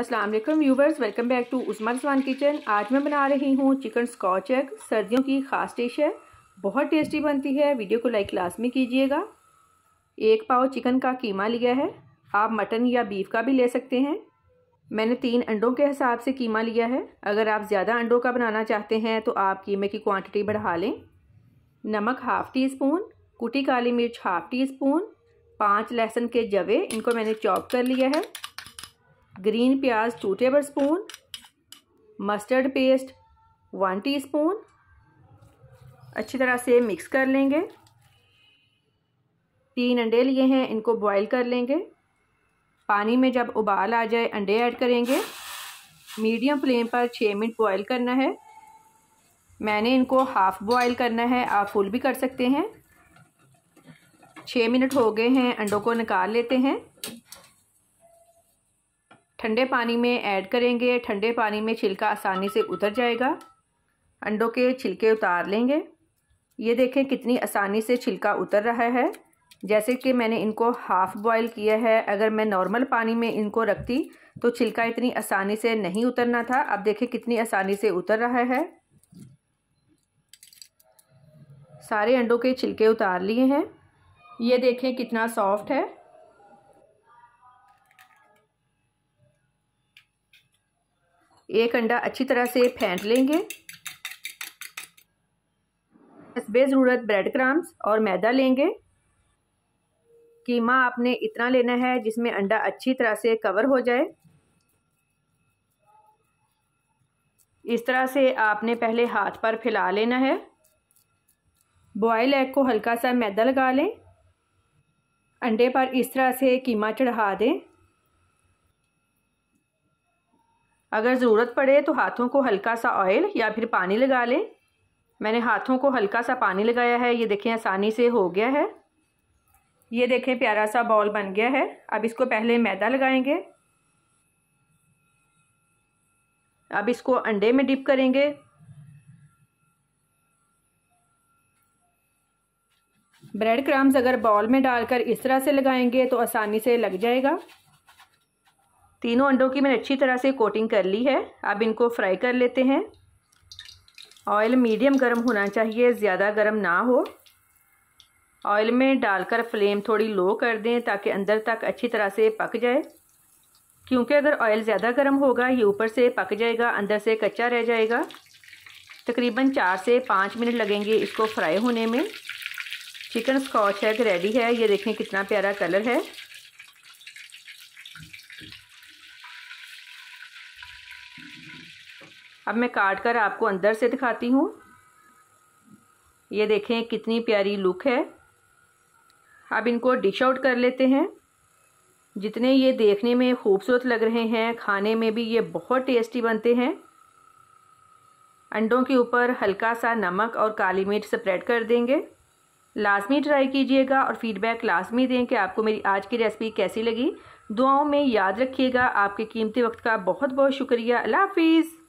अस्सलाम वालेकुम viewers welcome back to Usma Rizwan kitchen आज मैं बना रही हूँ चिकन स्कॉच एग सर्दियों की ख़ास डिश है बहुत टेस्टी बनती है वीडियो को लाइक क्लास में कीजिएगा एक पाव चिकन का कीमा लिया है आप मटन या बीफ का भी ले सकते हैं मैंने तीन अंडों के हिसाब से कीमा लिया है अगर आप ज़्यादा अंडों का बनाना चाहते हैं तो आप कीमे की क्वान्टिटी बढ़ा लें नमक हाफ़ टी स्पून कुटी काली मिर्च हाफ़ टी स्पून पाँच लहसुन के जवे इनको मैंने चॉप कर लिया है ग्रीन प्याज two tablespoon mustard paste one teaspoon अच्छी तरह से मिक्स कर लेंगे तीन अंडे लिए हैं इनको बॉईल कर लेंगे पानी में जब उबाल आ जाए अंडे ऐड करेंगे मीडियम फ्लेम पर छः मिनट बॉईल करना है मैंने इनको हाफ़ बॉईल करना है आप फुल भी कर सकते हैं छः मिनट हो गए हैं अंडों को निकाल लेते हैं ठंडे पानी में ऐड करेंगे ठंडे पानी में छिलका आसानी से उतर जाएगा अंडों के छिलके उतार लेंगे ये देखें कितनी आसानी से छिलका उतर रहा है जैसे कि मैंने इनको हाफ़ बॉईल किया है अगर मैं नॉर्मल पानी में इनको रखती तो छिलका इतनी आसानी से नहीं उतरना था अब देखें कितनी आसानी से उतर रहा है सारे अंडों के छिलके उतार लिए हैं ये देखें कितना सॉफ्ट है एक अंडा अच्छी तरह से फेंट लेंगे बेज़रूरत ब्रेड क्रम्स और मैदा लेंगे कीमा आपने इतना लेना है जिसमें अंडा अच्छी तरह से कवर हो जाए इस तरह से आपने पहले हाथ पर फैला लेना है बॉयल एग को हल्का सा मैदा लगा लें अंडे पर इस तरह से कीमा चढ़ा दें अगर ज़रूरत पड़े तो हाथों को हल्का सा ऑयल या फिर पानी लगा लें मैंने हाथों को हल्का सा पानी लगाया है ये देखें आसानी से हो गया है ये देखें प्यारा सा बॉल बन गया है अब इसको पहले मैदा लगाएंगे अब इसको अंडे में डिप करेंगे ब्रेड क्रम्स अगर बॉल में डालकर इस तरह से लगाएंगे तो आसानी से लग जाएगा तीनों अंडों की मैंने अच्छी तरह से कोटिंग कर ली है अब इनको फ्राई कर लेते हैं ऑयल मीडियम गर्म होना चाहिए ज़्यादा गर्म ना हो ऑयल में डालकर फ्लेम थोड़ी लो कर दें ताकि अंदर तक अच्छी तरह से पक जाए क्योंकि अगर ऑयल ज़्यादा गर्म होगा ये ऊपर से पक जाएगा अंदर से कच्चा रह जाएगा तकरीबन चार से पाँच मिनट लगेंगे इसको फ्राई होने में चिकन स्कॉच है रेडी है ये देखें कितना प्यारा कलर है अब मैं काट कर आपको अंदर से दिखाती हूँ ये देखें कितनी प्यारी लुक है अब इनको डिश आउट कर लेते हैं जितने ये देखने में खूबसूरत लग रहे हैं खाने में भी ये बहुत टेस्टी बनते हैं अंडों के ऊपर हल्का सा नमक और काली मिर्च स्प्रेड कर देंगे लाजमी ट्राई कीजिएगा और फीडबैक लाजमी दें कि आपको मेरी आज की रेसिपी कैसी लगी दुआओं में याद रखिएगा आपके कीमती वक्त का बहुत बहुत शुक्रिया अल्लाह हाफिज़